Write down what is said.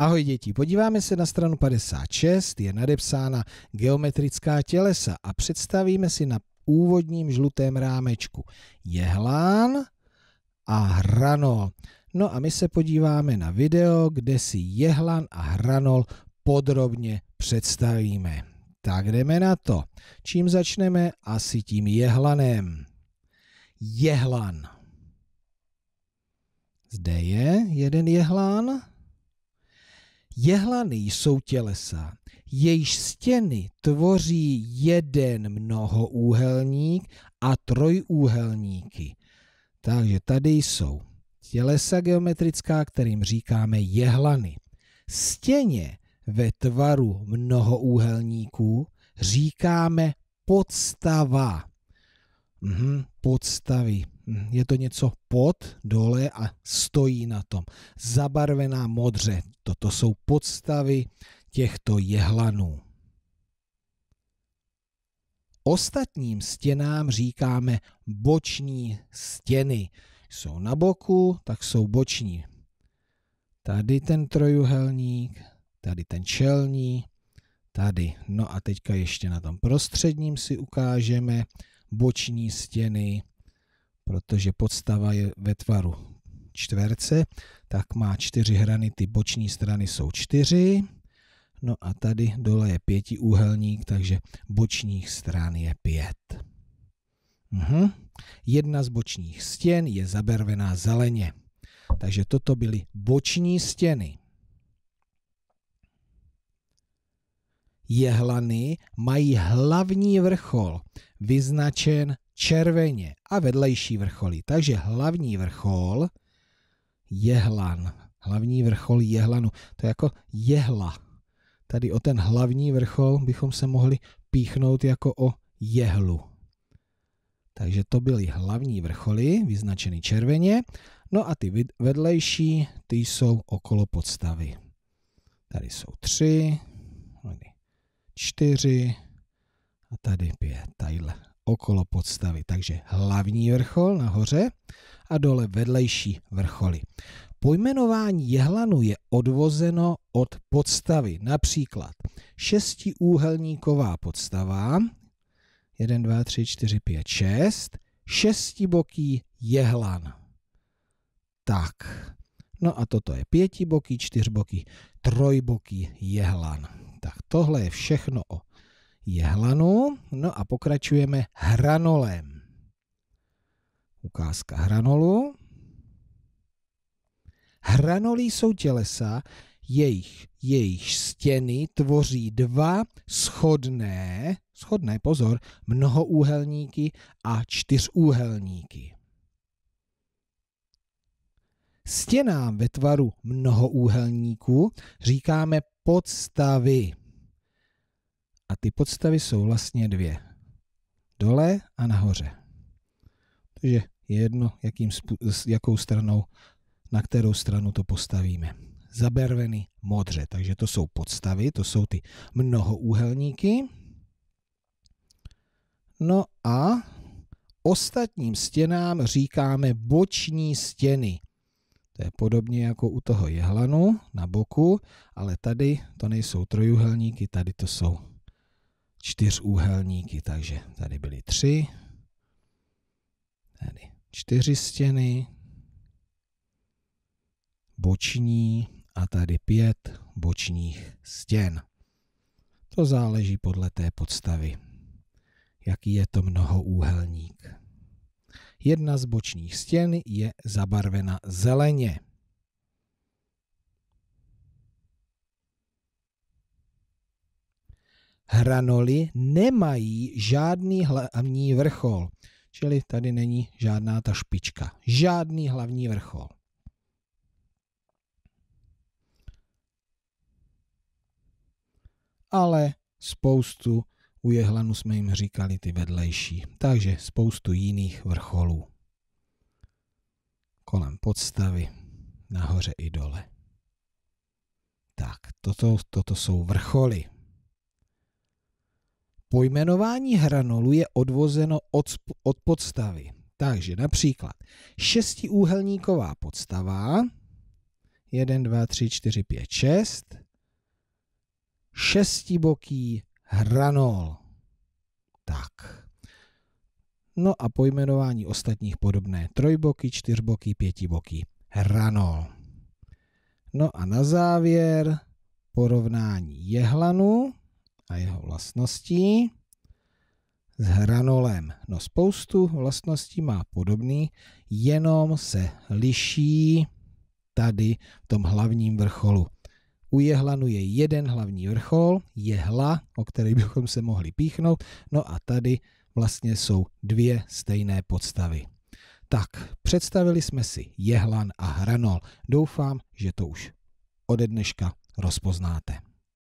Ahoj děti, podíváme se na stranu 56, je nadepsána geometrická tělesa a představíme si na úvodním žlutém rámečku jehlán a hranol. No a my se podíváme na video, kde si jehlan a hranol podrobně představíme. Tak jdeme na to. Čím začneme? Asi tím jehlanem. Jehlan. Zde je jeden jehlán. Jehlany jsou tělesa, jejíž stěny tvoří jeden mnohoúhelník a trojúhelníky. Takže tady jsou tělesa geometrická, kterým říkáme jehlany. Stěně ve tvaru mnohoúhelníků říkáme podstava. Mhm, podstavy, je to něco pod, dole a stojí na tom. Zabarvená modře, toto jsou podstavy těchto jehlanů. Ostatním stěnám říkáme boční stěny. Jsou na boku, tak jsou boční. Tady ten trojuhelník, tady ten čelní, tady. No a teďka ještě na tom prostředním si ukážeme boční stěny protože podstava je ve tvaru čtverce, tak má čtyři hrany, ty boční strany jsou čtyři, no a tady dole je pětiúhelník, takže bočních stran je pět. Uhum. Jedna z bočních stěn je zabarvená zeleně. Takže toto byly boční stěny. Jehlany mají hlavní vrchol, vyznačen červeně a vedlejší vrcholy. Takže hlavní vrchol jehlan. Hlavní vrchol jehlanu. To je jako jehla. Tady o ten hlavní vrchol bychom se mohli píchnout jako o jehlu. Takže to byly hlavní vrcholy, vyznačeny červeně. No a ty vedlejší, ty jsou okolo podstavy. Tady jsou tři, čtyři a tady pět, tadyhle okolo podstavy. Takže hlavní vrchol nahoře a dole vedlejší vrcholy. Pojmenování jehlanu je odvozeno od podstavy, například šestiúhelníková podstava, 1, 2, 3, 4, 5, 6, šestiboký jehlan. Tak, no a toto je pětiboký, čtyřboký, trojboký jehlan. Tak tohle je všechno o jehlanu. No a pokračujeme hranolem. Ukázka hranolu. Hranolí jsou tělesa, jejich, jejich stěny tvoří dva schodné, schodné pozor, mnohoúhelníky a čtyřúhelníky. Stěnám ve tvaru mnohoúhelníku říkáme podstavy. A ty podstavy jsou vlastně dvě. Dole a nahoře. Takže je jedno, jakým, jakou stranou, na kterou stranu to postavíme. Zaberveny modře, takže to jsou podstavy, to jsou ty mnohoúhelníky. No a ostatním stěnám říkáme boční stěny. To je podobně jako u toho jehlanu na boku, ale tady to nejsou trojuhelníky, tady to jsou čtyřúhelníky, takže tady byly tři, tady čtyři stěny, boční a tady pět bočních stěn. To záleží podle té podstavy, jaký je to mnohoúhelník. Jedna z bočních stěn je zabarvena zeleně. hranoly nemají žádný hlavní vrchol. Čili tady není žádná ta špička. Žádný hlavní vrchol. Ale spoustu u jehlanu jsme jim říkali ty vedlejší. Takže spoustu jiných vrcholů. Kolem podstavy, nahoře i dole. Tak, toto, toto jsou vrcholy. Pojmenování hranolu je odvozeno od, od podstavy. Takže například šestiúhelníková podstava 1, 2, 3, 4, 5, 6 šestiboký hranol. Tak. No a pojmenování ostatních podobné. Trojboký, čtyřboký, pětiboký hranol. No a na závěr porovnání jehlanu a jeho vlastností. S hranolem. No spoustu vlastností má podobný, jenom se liší tady v tom hlavním vrcholu. U jehlanu je jeden hlavní vrchol, jehla, o který bychom se mohli píchnout, no a tady vlastně jsou dvě stejné podstavy. Tak, představili jsme si jehlan a hranol. Doufám, že to už ode dneška rozpoznáte.